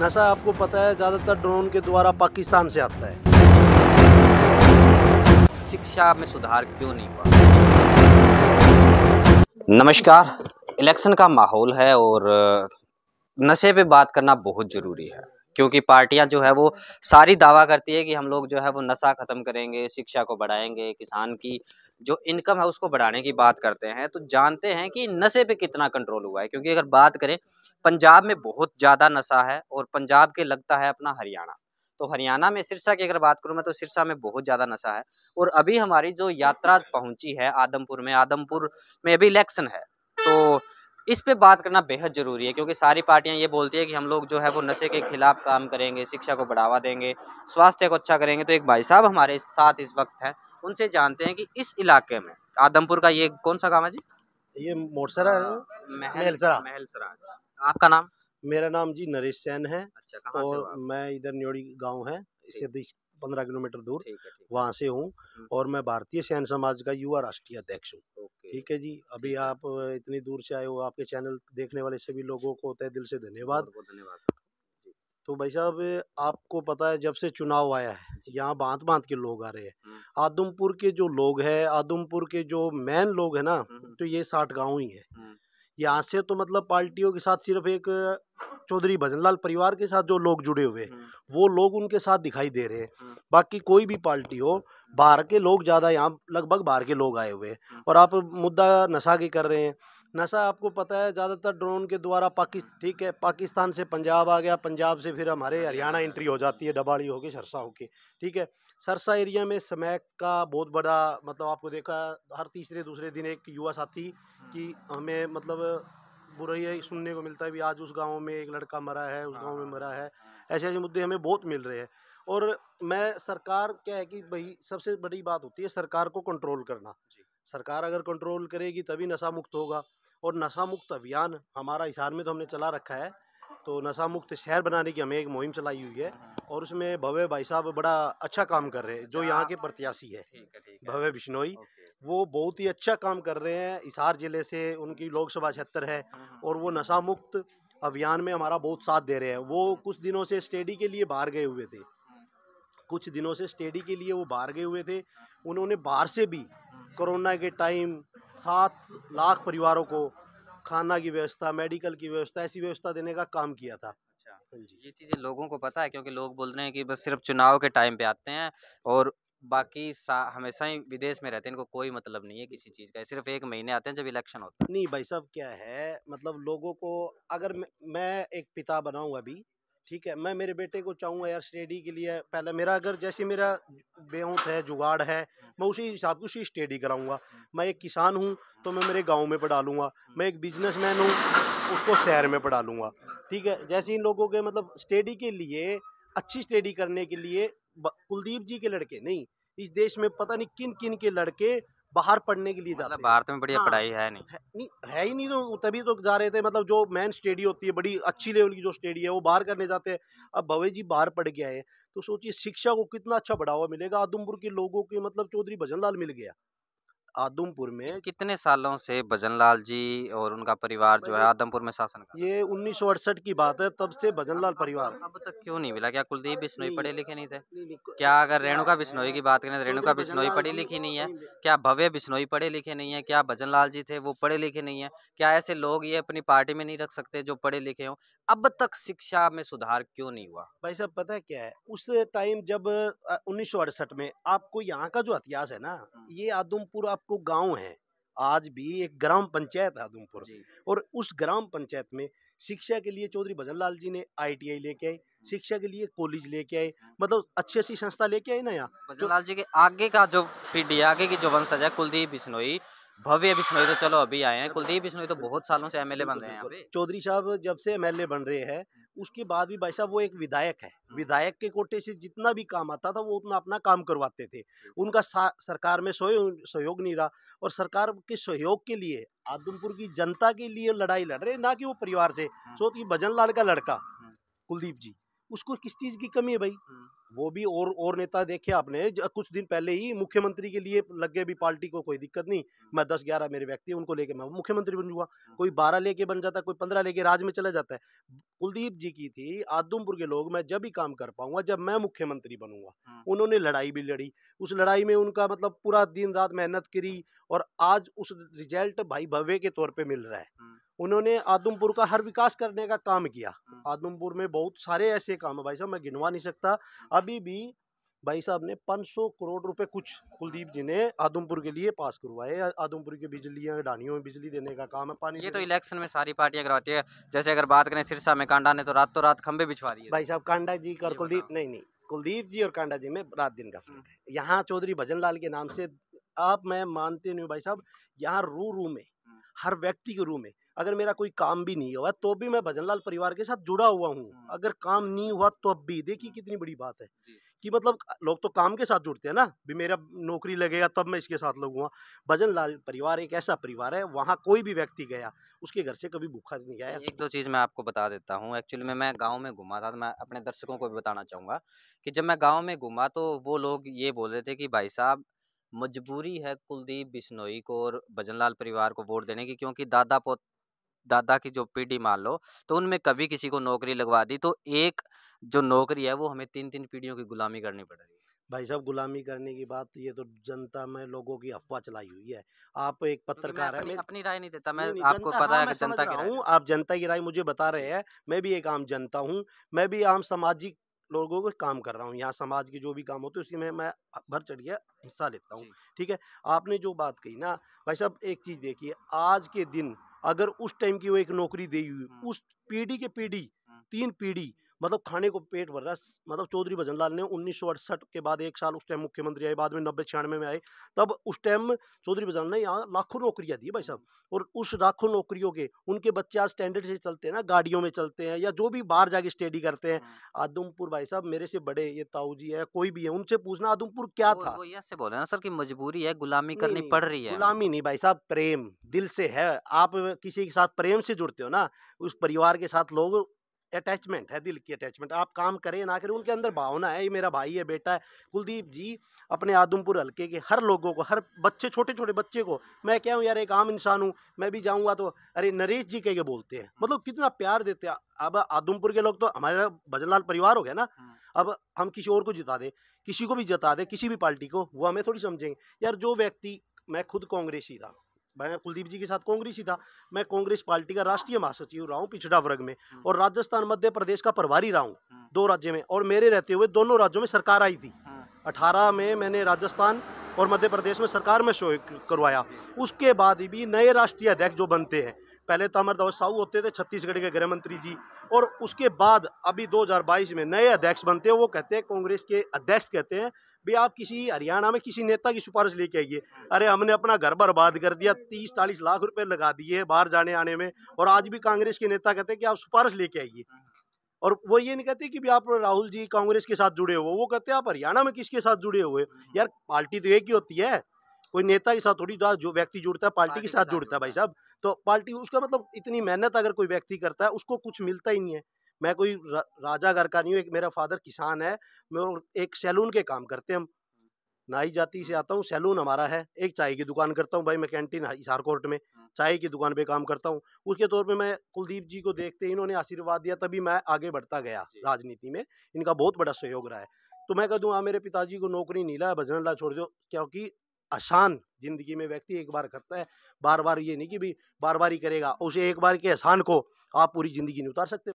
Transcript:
नशा आपको पता है ज़्यादातर ड्रोन के द्वारा पाकिस्तान से आता है शिक्षा में सुधार क्यों नहीं हुआ नमस्कार इलेक्शन का माहौल है और नशे पे बात करना बहुत ज़रूरी है क्योंकि पार्टियां जो है वो सारी दावा करती है कि हम लोग जो है वो नशा ख़त्म करेंगे शिक्षा को बढ़ाएंगे किसान की जो इनकम है उसको बढ़ाने की बात करते हैं तो जानते हैं कि नशे पे कितना कंट्रोल हुआ है क्योंकि अगर बात करें पंजाब में बहुत ज़्यादा नशा है और पंजाब के लगता है अपना हरियाणा तो हरियाणा में सिरसा की अगर बात करूँ मैं तो सिरसा में बहुत ज़्यादा नशा है और अभी हमारी जो यात्रा पहुंची है आदमपुर में आदमपुर में अभी इलेक्शन है तो इस पे बात करना बेहद ज़रूरी है क्योंकि सारी पार्टियां ये बोलती है कि हम लोग जो है वो नशे के खिलाफ काम करेंगे शिक्षा को बढ़ावा देंगे स्वास्थ्य को अच्छा करेंगे तो एक भाई साहब हमारे साथ इस वक्त हैं उनसे जानते हैं कि इस इलाके में आदमपुर का ये कौन सा गाँव है जी ये मोरसरा महलसरा महलसरा आपका नाम मेरा नाम जी नरेश सैन है अच्छा, और मैं इधर न्योड़ी गांव है इससे पंद्रह किलोमीटर दूर वहाँ से हूँ हम्म। और मैं भारतीय सैन समाज का युवा राष्ट्रीय अध्यक्ष हूँ ठीक है जी अभी आप इतनी दूर से आए हो आपके चैनल देखने वाले सभी लोगों को तय दिल से धन्यवाद धन्यवाद तो भाई साहब आपको पता है जब से चुनाव आया है यहाँ बांध बांध के लोग आ रहे हैं आदमपुर के जो लोग हैं आदमपुर के जो मेन लोग हैं ना तो ये साठ गांव ही है यहाँ से तो मतलब पार्टियों के साथ सिर्फ एक चौधरी भजनलाल परिवार के साथ जो लोग जुड़े हुए हम्म। वो लोग उनके साथ दिखाई दे रहे हैं हम्म। बाकी कोई भी पार्टी हो हम्म। बाहर के लोग ज़्यादा यहाँ लगभग बाहर के लोग आए हुए हैं और आप मुद्दा नशा के कर रहे हैं नशा आपको पता है ज़्यादातर ड्रोन के द्वारा पाकिस्तान ठीक है पाकिस्तान से पंजाब आ गया पंजाब से फिर हमारे हरियाणा एंट्री हो जाती है डबाड़ी होके सरसा होके ठीक है सरसा एरिया में स्मैक का बहुत बड़ा मतलब आपको देखा हर तीसरे दूसरे दिन एक युवा साथी कि हमें मतलब बुराई सुनने को मिलता है भी आज उस गांव में एक लड़का मरा है उस हाँ, गांव में हाँ, मरा हाँ। है ऐसे ऐसे मुद्दे हमें बहुत मिल रहे हैं और मैं सरकार क्या है कि भाई सबसे बड़ी बात होती है सरकार को कंट्रोल करना सरकार अगर कंट्रोल करेगी तभी नशा मुक्त होगा और नशा मुक्त अभियान हमारा हिसार में तो हमने चला रखा है तो नशा मुक्त शहर बनाने की हमें एक मुहिम चलाई हुई है और उसमें भव्य भाई साहब बड़ा अच्छा काम कर रहे हैं जो अच्छा, यहाँ के प्रत्याशी है भव्य बिश्नोई वो बहुत ही अच्छा काम कर रहे हैं इसार ज़िले से उनकी हाँ। लोकसभा क्षेत्र है हाँ, हाँ, और वो नशा मुक्त अभियान में हमारा बहुत साथ दे रहे हैं वो कुछ दिनों से स्टडी के लिए बाहर गए हुए थे कुछ दिनों से स्टडी के लिए वो बाहर गए हुए थे उन्होंने बाहर से भी कोरोना के टाइम सात लाख परिवारों को खाना की व्यवस्था मेडिकल की व्यवस्था ऐसी व्यवस्था देने का काम किया था अच्छा। ये चीज़ें लोगों को पता है क्योंकि लोग बोल रहे हैं कि बस सिर्फ चुनाव के टाइम पे आते हैं और बाकी हमेशा ही विदेश में रहते हैं इनको कोई मतलब नहीं है किसी चीज़ का सिर्फ एक महीने आते हैं जब इलेक्शन होता है नहीं भाई साहब क्या है मतलब लोगों को अगर मैं एक पिता बनाऊँ अभी ठीक है मैं मेरे बेटे को चाहूँगा यार स्टडी के लिए पहले मेरा अगर जैसे मेरा बेहूत है जुगाड़ है हम्म। मैं उसी हिसाब से उसी स्टडी कराऊँगा हम्म। मैं एक किसान हूँ तो मैं मेरे गाँव में पढ़ा लूँगा हम्म। मैं एक बिजनेसमैन हूँ उसको शहर में पढ़ा लूँगा ठीक है जैसे इन लोगों के मतलब स्टडी के लिए अच्छी स्टडी करने के लिए कुलदीप जी के लड़के नहीं इस देश में पता नहीं किन किन के लड़के बाहर पढ़ने के लिए मतलब जाते भारत में बढ़िया हाँ, पढ़ाई है नहीं है, ही नहीं तो तभी तो जा रहे थे मतलब जो मेन स्टडी होती है बड़ी अच्छी लेवल की जो स्टडी है वो बाहर करने जाते हैं अब भवे जी बाहर पढ़ गया है तो सोचिए शिक्षा को कितना अच्छा बढ़ावा मिलेगा आदमपुर के लोगों के मतलब चौधरी भजन लाल मिल गया आदमपुर में तो कितने सालों से भजनलाल जी और उनका परिवार जो है आदमपुर में शासन कर ये उन्नीस सौ अड़सठ की बात है तब से भजनलाल परिवार अब तक क्यों नहीं मिला क्या कुलदीप बिश्नोई पढ़े लिखे नहीं थे क्या अगर रेणुका बिश्नोई की बात करें तो रेणुका बिश्नोई पढ़ी लिखी नहीं है क्या भव्य बिश्नोई पढ़े लिखे नहीं है क्या भजन जी थे वो पढ़े लिखे नहीं है क्या ऐसे लोग ये अपनी पार्टी में नहीं रख सकते जो पढ़े लिखे हों अब तक शिक्षा में सुधार क्यों नहीं हुआ भाई साहब पता क्या है उस टाइम जब उन्नीस में आपको यहाँ का जो इतिहास है ना हम्म। ये आदमपुर आप को गांव है आज भी एक ग्राम पंचायत है आदमपुर और उस ग्राम पंचायत में शिक्षा के लिए चौधरी भजन लाल जी ने आईटीआई लेके आए हम्म। शिक्षा के लिए कॉलेज लेके आए मतलब अच्छी अच्छी संस्था लेके आए ना यहाँ तो भजन लाल जी के आगे का जो पीढ़ी आगे की जो वंशज है कुलदीप बिश्नोई भव्य बिश्नोई तो चलो अभी आए हैं कुलदीप बिश्नोई तो बहुत सालों से एमएलए बन रहे हैं चौधरी साहब जब से एमएलए बन रहे हैं उसके बाद भी भाई साहब वो एक विधायक है हाँ। विधायक के कोटे से जितना भी काम आता था वो उतना अपना काम करवाते थे उनका सरकार में सहयोग नहीं रहा और सरकार के सहयोग के लिए आदमपुर की जनता के लिए लड़ाई लड़ रहे ना कि वो परिवार से हाँ। सोच भजन लाल का लड़का हाँ। कुलदीप जी उसको किस चीज़ की कमी है भाई वो भी और और नेता देखे आपने कुछ दिन पहले ही मुख्यमंत्री के लिए लग गए भी पार्टी को कोई दिक्कत नहीं मैं दस ग्यारह मेरे व्यक्ति उनको लेके मैं मुख्यमंत्री बन जाऊँगा कोई बारह लेके बन जाता है कोई पंद्रह लेके राज में चला जाता है कुलदीप जी की थी आदमपुर के लोग मैं जब ही काम कर पाऊंगा जब मैं मुख्यमंत्री बनूंगा उन्होंने लड़ाई भी लड़ी उस लड़ाई में उनका मतलब पूरा दिन रात मेहनत करी और आज उस रिजल्ट भाई भव्य के तौर पर मिल रहा है उन्होंने आदमपुर का हर विकास करने का काम किया हम्म। आदमपुर में बहुत सारे ऐसे काम है भाई साहब मैं गिनवा नहीं सकता हम्म। अभी भी भाई साहब ने 500 करोड़ रुपए कुछ कुलदीप जी ने आदमपुर के लिए पास करवाए आदमपुर की बिजली डानियों में बिजली देने का काम है पानी ये तो इलेक्शन में सारी पार्टियां करवाती है जैसे अगर बात करें सिरसा में कांडा ने तो रातों रात खंबे बिछवा दिए भाई साहब कांडा जी कर कुलदीप नहीं नहीं कुलदीप जी और कांडा जी में रात दिन का फर्क हम्म। है यहाँ चौधरी भजन लाल के नाम से आप मैं मानते नहीं हूँ भाई साहब यहाँ रू रू में हर व्यक्ति के रू में अगर मेरा कोई काम भी नहीं हुआ तो भी मैं भजनलाल परिवार के साथ जुड़ा हुआ हूँ अगर काम नहीं हुआ तो अब भी देखिए कितनी बड़ी बात है कि मतलब लोग तो काम के साथ जुड़ते हैं ना भी मेरा नौकरी लगेगा तब मैं इसके साथ लगूंगा भजन लाल परिवार एक ऐसा परिवार है वहाँ कोई भी व्यक्ति गया उसके घर से कभी भूखा नहीं गया एक दो चीज़ मैं आपको बता देता हूँ एक्चुअली में मैं गाँव में घुमा था तो मैं अपने दर्शकों को भी बताना चाहूँगा कि जब मैं गाँव में घुमा तो वो लोग ये बोल रहे थे कि भाई साहब मजबूरी है कुलदीप बिश्नोई को और भजनलाल परिवार को वोट देने की क्योंकि दादा पोत दादा की जो पीढ़ी मान लो तो उनमें कभी किसी को नौकरी लगवा दी तो एक जो नौकरी है वो हमें तीन तीन पीढ़ियों की गुलामी करनी पड़ रही है भाई साहब गुलामी करने की बात ये तो जनता में लोगों की अफवाह चलाई हुई है आप एक पत्रकार है अपनी, अपनी राय नहीं देता मैं नहीं, आपको जनता, पता हाँ, है जनता की हूँ आप जनता की राय मुझे बता रहे हैं मैं भी एक आम जनता हूँ मैं भी आम सामाजिक लोगों को काम कर रहा हूँ यहाँ समाज के जो भी काम होते हैं उसी में मैं भर चढ़ गया हिस्सा लेता हूँ ठीक है आपने जो बात कही ना भाई साहब एक चीज़ देखिए आज के दिन अगर उस टाइम की वो एक नौकरी दी हुई हम्म। उस पीढ़ी के पीढ़ी हम्म। तीन पीढ़ी मतलब खाने को पेट भर रहा मतलब चौधरी भजन लाल ने उन्नीस सौ अड़सठ के बाद एक साल उस टाइम मुख्यमंत्री आए बाद में नब्बे छियानवे में आए तब उस टाइम चौधरी भजन ने यहाँ लाखों नौकरियाँ दी भाई साहब और उस लाखों नौकरियों के उनके बच्चे आज स्टैंडर्ड से चलते हैं ना गाड़ियों में चलते हैं या जो भी बाहर जाके स्टडी करते हैं हाँ। आदमपुर भाई साहब मेरे से बड़े ये ताऊ जी है कोई भी है उनसे पूछना आदमपुर क्या था वो बोले ना सर की मजबूरी है गुलामी करनी पड़ रही है गुलामी नहीं भाई साहब प्रेम दिल से है आप किसी के साथ प्रेम से जुड़ते हो ना उस परिवार के साथ लोग अटैचमेंट है दिल की अटैचमेंट आप काम करें ना करें उनके अंदर भावना है ये मेरा भाई है बेटा है कुलदीप जी अपने आदमपुर हल्के के हर लोगों को हर बच्चे छोटे छोटे बच्चे को मैं क्या हूँ यार एक आम इंसान हूँ मैं भी जाऊँगा तो अरे नरेश जी कह के बोलते हैं मतलब कितना प्यार देते हैं अब आदमपुर के लोग तो हमारे भजनलाल परिवार हो गया ना हाँ। अब हम किसी और को जिता दें किसी को भी जिता दें किसी भी पार्टी को वो हमें थोड़ी समझेंगे यार जो व्यक्ति मैं खुद कांग्रेसी था मैं कुलदीप जी के साथ कांग्रेसी था मैं कांग्रेस पार्टी का राष्ट्रीय महासचिव रहा हूँ पिछड़ा वर्ग में हम्म। और राजस्थान मध्य प्रदेश का प्रभारी रहा हूँ हम्म। दो राज्य में और मेरे रहते हुए दोनों राज्यों में सरकार आई थी 2018 में मैंने राजस्थान और मध्य प्रदेश में सरकार में शो करवाया उसके बाद भी नए राष्ट्रीय अध्यक्ष जो बनते हैं पहले तो अमरदास साहू होते थे छत्तीसगढ़ के गृह मंत्री जी और उसके बाद अभी 2022 में नए अध्यक्ष बनते हैं वो कहते हैं कांग्रेस के अध्यक्ष कहते हैं भी आप किसी हरियाणा में किसी नेता की सिफारिश लेके आइए अरे हमने अपना घर बर्बाद कर दिया तीस चालीस लाख रुपये लगा दिए बाहर जाने आने में और आज भी कांग्रेस के नेता कहते हैं कि आप सिफारिश लेके आइए और वो ये नहीं कहते कि भी आप राहुल जी कांग्रेस के साथ जुड़े हुए वो कहते हैं आप हरियाणा में किसके साथ जुड़े हुए हम्म, यार हम्म। पार्टी तो एक ही होती है कोई नेता के साथ थोड़ी जो व्यक्ति जुड़ता है पार्टी के साथ जुड़ता है भाई साहब तो पार्टी उसका मतलब इतनी मेहनत अगर कोई व्यक्ति करता है उसको कुछ मिलता ही नहीं है मैं कोई राजा घर का नहीं हूँ एक मेरा फादर किसान है मैं एक सैलून के काम करते हैं हम नाई जाति से आता हूँ सैलून हमारा है एक चाय की दुकान करता हूँ भाई मैं कैंटीन हिसार हाँ, कोर्ट में हाँ। चाय की दुकान पे काम करता हूँ उसके तौर पे मैं कुलदीप जी को देखते इन्होंने आशीर्वाद दिया तभी मैं आगे बढ़ता गया राजनीति में इनका बहुत बड़ा सहयोग रहा है तो मैं कह दूँ हाँ मेरे पिताजी को नौकरी नहीं लाया भजन ला छोड़ दो क्योंकि आसान जिंदगी में व्यक्ति एक बार करता है बार बार ये नहीं कि भी बार बार ही करेगा उसे एक बार के आसान को आप पूरी जिंदगी नहीं उतार सकते